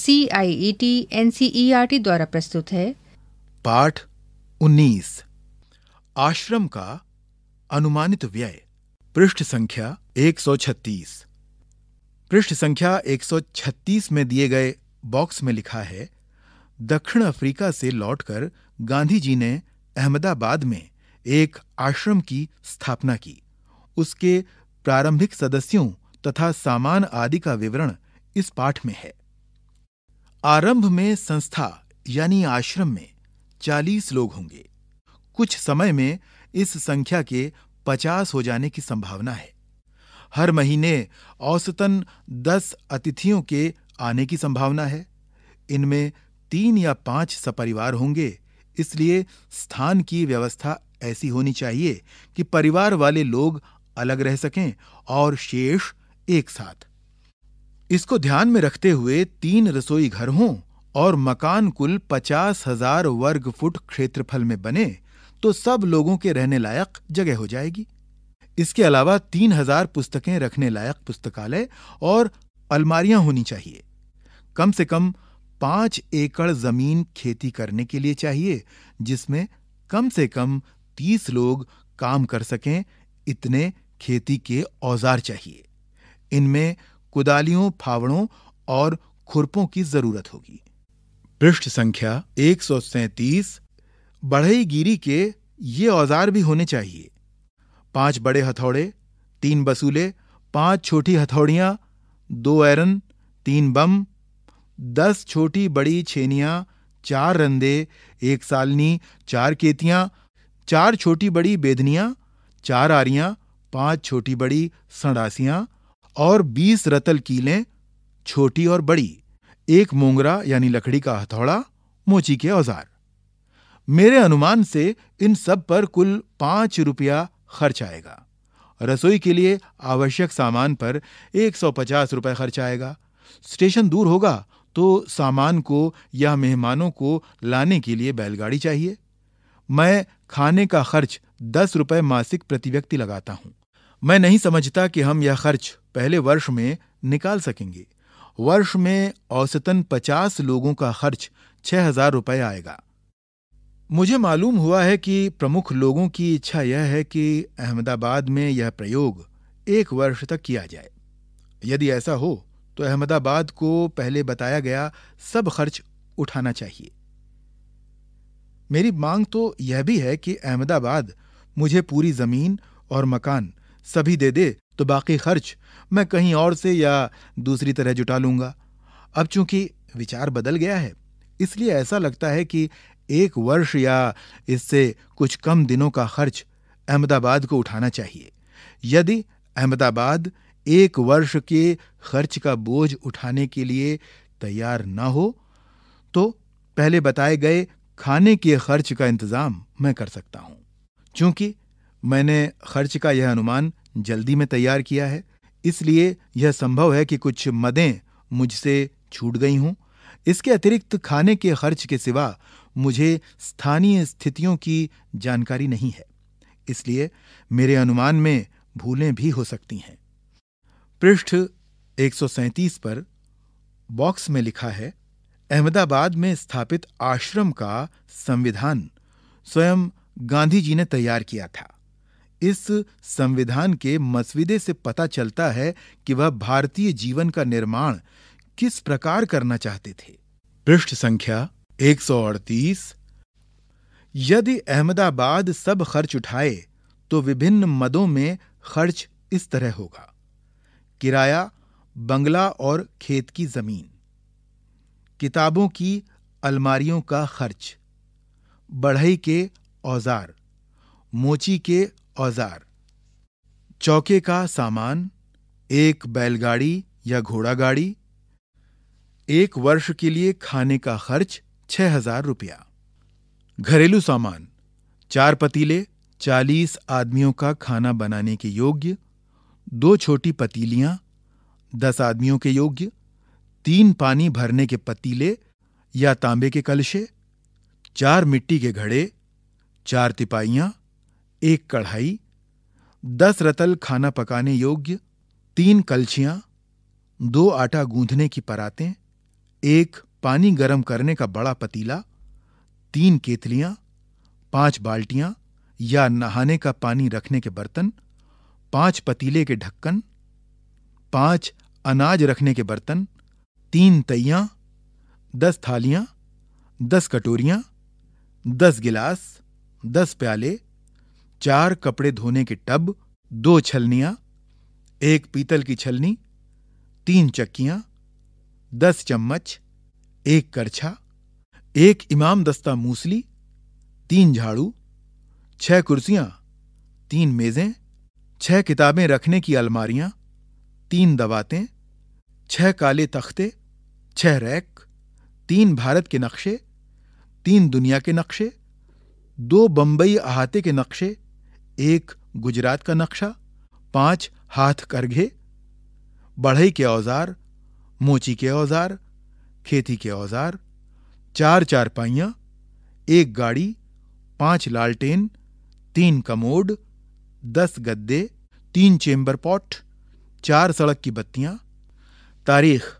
C I E T N C E R T द्वारा प्रस्तुत है पाठ 19 आश्रम का अनुमानित व्यय पृष्ठ संख्या 136 पृष्ठ संख्या 136 में दिए गए बॉक्स में लिखा है दक्षिण अफ्रीका से लौटकर गांधी जी ने अहमदाबाद में एक आश्रम की स्थापना की उसके प्रारंभिक सदस्यों तथा सामान आदि का विवरण इस पाठ में है आरंभ में संस्था यानी आश्रम में चालीस लोग होंगे कुछ समय में इस संख्या के पचास हो जाने की संभावना है हर महीने औसतन दस अतिथियों के आने की संभावना है इनमें तीन या पांच सपरिवार होंगे इसलिए स्थान की व्यवस्था ऐसी होनी चाहिए कि परिवार वाले लोग अलग रह सकें और शेष एक साथ इसको ध्यान में रखते हुए तीन रसोई घर हों और मकान कुल पचास हजार वर्ग फुट क्षेत्रफल में बने तो सब लोगों के रहने लायक जगह हो जाएगी इसके अलावा तीन हजार पुस्तकें रखने लायक पुस्तकालय और अलमारियां होनी चाहिए कम से कम पांच एकड़ जमीन खेती करने के लिए चाहिए जिसमें कम से कम तीस लोग काम कर सकें इतने खेती के औजार चाहिए इनमें कुदालियों फावड़ों और खुरपों की जरूरत होगी पृष्ठ संख्या एक सौ बढ़ई गिरी के ये औजार भी होने चाहिए पांच बड़े हथौड़े तीन बसूले पांच छोटी हथौड़ियां दो एरन तीन बम दस छोटी बड़ी छेनिया चार रंदे एक सालनी चार केतियां चार छोटी बड़ी बेदनियां चार आरियां पांच छोटी बड़ी सड़ासियां और बीस रतल कीलें छोटी और बड़ी एक मोंगरा यानी लकड़ी का हथौड़ा मोची के औजार मेरे अनुमान से इन सब पर कुल पांच रुपया खर्च आएगा रसोई के लिए आवश्यक सामान पर एक सौ पचास रुपये खर्च आएगा स्टेशन दूर होगा तो सामान को या मेहमानों को लाने के लिए बैलगाड़ी चाहिए मैं खाने का खर्च दस रुपये मासिक प्रति व्यक्ति लगाता हूँ मैं नहीं समझता कि हम यह खर्च पहले वर्ष में निकाल सकेंगे वर्ष में औसतन पचास लोगों का खर्च छह हजार रुपये आएगा मुझे मालूम हुआ है कि प्रमुख लोगों की इच्छा यह है कि अहमदाबाद में यह प्रयोग एक वर्ष तक किया जाए यदि ऐसा हो तो अहमदाबाद को पहले बताया गया सब खर्च उठाना चाहिए मेरी मांग तो यह भी है कि अहमदाबाद मुझे पूरी जमीन और मकान सभी दे दे तो बाकी खर्च मैं कहीं और से या दूसरी तरह जुटा लूंगा अब चूंकि विचार बदल गया है इसलिए ऐसा लगता है कि एक वर्ष या इससे कुछ कम दिनों का खर्च अहमदाबाद को उठाना चाहिए यदि अहमदाबाद एक वर्ष के खर्च का बोझ उठाने के लिए तैयार न हो तो पहले बताए गए खाने के खर्च का इंतजाम मैं कर सकता हूं चूंकि मैंने खर्च का यह अनुमान जल्दी में तैयार किया है इसलिए यह संभव है कि कुछ मदें मुझसे छूट गई हूं इसके अतिरिक्त खाने के खर्च के सिवा मुझे स्थानीय स्थितियों की जानकारी नहीं है इसलिए मेरे अनुमान में भूलें भी हो सकती हैं पृष्ठ 137 पर बॉक्स में लिखा है अहमदाबाद में स्थापित आश्रम का संविधान स्वयं गांधी जी ने तैयार किया था इस संविधान के मसविदे से पता चलता है कि वह भारतीय जीवन का निर्माण किस प्रकार करना चाहते थे पृष्ठ संख्या एक यदि अहमदाबाद सब खर्च उठाए तो विभिन्न मदों में खर्च इस तरह होगा किराया बंगला और खेत की जमीन किताबों की अलमारियों का खर्च बढ़ई के औजार मोची के औजार चौके का सामान एक बैलगाड़ी या घोड़ा गाड़ी एक वर्ष के लिए खाने का खर्च छह हजार रुपया घरेलू सामान चार पतीले चालीस आदमियों का खाना बनाने के योग्य दो छोटी पतीलियां दस आदमियों के योग्य तीन पानी भरने के पतीले या तांबे के कलशे चार मिट्टी के घड़े चार तिपाइयां एक कढ़ाई दस रतल खाना पकाने योग्य तीन कलछियाँ दो आटा गूंधने की परातें एक पानी गर्म करने का बड़ा पतीला तीन केतलियाँ पांच बाल्टियाँ या नहाने का पानी रखने के बर्तन पांच पतीले के ढक्कन पांच अनाज रखने के बर्तन तीन तैयाँ दस थालियाँ दस कटोरियाँ दस गिलास दस प्याले चार कपड़े धोने के टब दो छलनियां एक पीतल की छलनी तीन चक्कियां दस चम्मच एक करछा एक इमाम दस्ता मूसली तीन झाड़ू छह कुर्सियां तीन मेज़ें छह किताबें रखने की अलमारियां तीन दवातें छह काले तख्ते छह रैक तीन भारत के नक्शे तीन दुनिया के नक्शे दो बम्बई अहाते के नक्शे एक गुजरात का नक्शा पांच हाथ करघे बढ़ई के औजार मोची के औजार खेती के औजार चार चार पाइया एक गाड़ी पांच लालटेन तीन कमोड दस गद्दे तीन चेम्बर पॉट चार सड़क की बत्तियां तारीख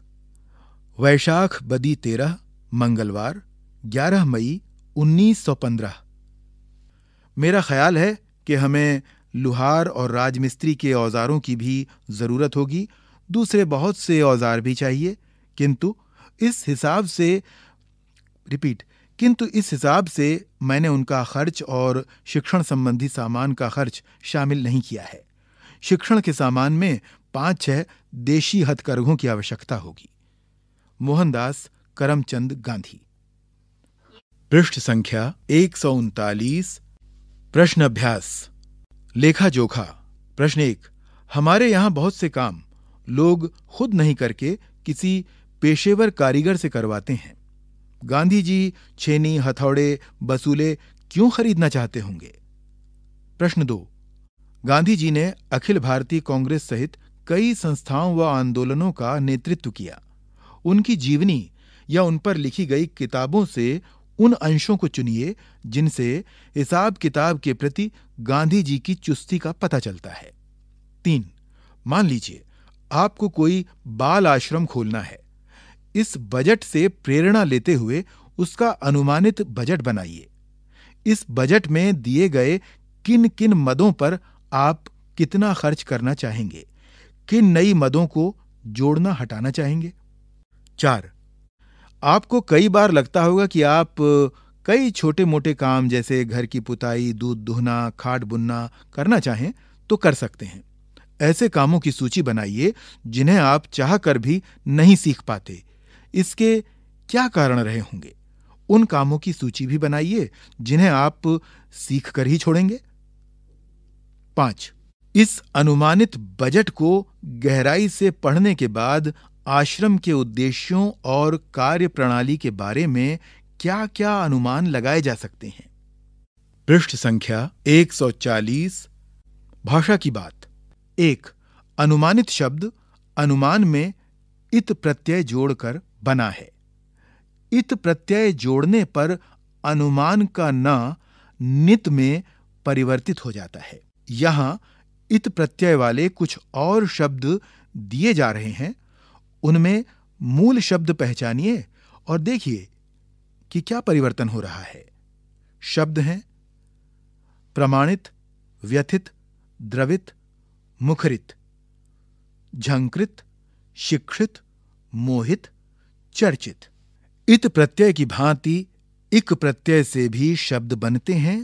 वैशाख बदी तेरह मंगलवार ग्यारह मई उन्नीस सौ पंद्रह मेरा ख्याल है कि हमें लुहार और राजमिस्त्री के औजारों की भी ज़रूरत होगी दूसरे बहुत से औजार भी चाहिए किंतु इस हिसाब से रिपीट किंतु इस हिसाब से मैंने उनका खर्च और शिक्षण संबंधी सामान का खर्च शामिल नहीं किया है शिक्षण के सामान में पांच छह देशी हथकरघों की आवश्यकता होगी मोहनदास करमचंद गांधी पृष्ठ संख्या एक सौ उनतालीस प्रश्न अभ्यास लेखा जोखा प्रश्न एक हमारे यहाँ बहुत से काम लोग खुद नहीं करके किसी पेशेवर कारीगर से करवाते हैं गांधी जी छेनी हथौड़े बसूले क्यों खरीदना चाहते होंगे प्रश्न दो गांधी जी ने अखिल भारतीय कांग्रेस सहित कई संस्थाओं व आंदोलनों का नेतृत्व किया उनकी जीवनी या उन पर लिखी गई किताबों से उन अंशों को चुनिए जिनसे हिसाब किताब के प्रति गांधी जी की चुस्ती का पता चलता है तीन मान लीजिए आपको कोई बाल आश्रम खोलना है इस बजट से प्रेरणा लेते हुए उसका अनुमानित बजट बनाइए इस बजट में दिए गए किन किन मदों पर आप कितना खर्च करना चाहेंगे किन नई मदों को जोड़ना हटाना चाहेंगे चार आपको कई बार लगता होगा कि आप कई छोटे मोटे काम जैसे घर की पुताई दूध दुहना खाट बुनना करना चाहें तो कर सकते हैं ऐसे कामों की सूची बनाइए जिन्हें आप चाह कर भी नहीं सीख पाते इसके क्या कारण रहे होंगे उन कामों की सूची भी बनाइए जिन्हें आप सीख कर ही छोड़ेंगे पांच इस अनुमानित बजट को गहराई से पढ़ने के बाद आश्रम के उद्देश्यों और कार्य प्रणाली के बारे में क्या क्या अनुमान लगाए जा सकते हैं पृष्ठ संख्या 140 भाषा की बात एक अनुमानित शब्द अनुमान में इत प्रत्यय जोड़कर बना है इत प्रत्यय जोड़ने पर अनुमान का न नित में परिवर्तित हो जाता है यहां इत प्रत्यय वाले कुछ और शब्द दिए जा रहे हैं उनमें मूल शब्द पहचानिए और देखिए कि क्या परिवर्तन हो रहा है शब्द हैं प्रमाणित व्यथित द्रवित मुखरित झंकृत शिक्षित मोहित चर्चित इत प्रत्यय की भांति इक प्रत्यय से भी शब्द बनते हैं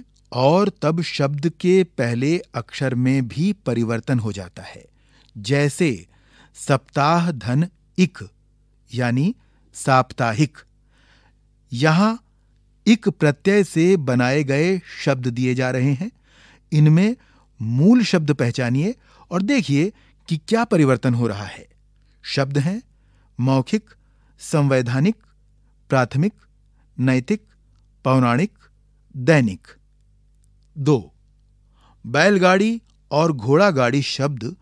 और तब शब्द के पहले अक्षर में भी परिवर्तन हो जाता है जैसे सप्ताह धन इक यानी साप्ताहिक यहां इक प्रत्यय से बनाए गए शब्द दिए जा रहे हैं इनमें मूल शब्द पहचानिए और देखिए कि क्या परिवर्तन हो रहा है शब्द हैं मौखिक संवैधानिक प्राथमिक नैतिक पौराणिक दैनिक दो बैलगाड़ी और घोड़ा गाड़ी शब्द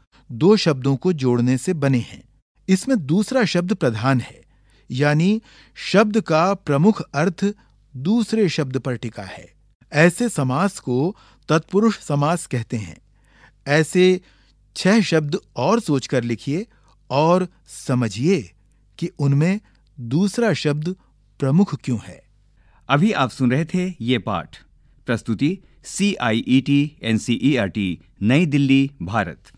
दो शब्दों को जोड़ने से बने हैं इसमें दूसरा शब्द प्रधान है यानी शब्द का प्रमुख अर्थ दूसरे शब्द पर टिका है ऐसे समास को तत्पुरुष समास कहते हैं ऐसे छह शब्द और सोचकर लिखिए और समझिए कि उनमें दूसरा शब्द प्रमुख क्यों है अभी आप सुन रहे थे ये पाठ प्रस्तुति C I E T N C E R T Nai Delhi Bharat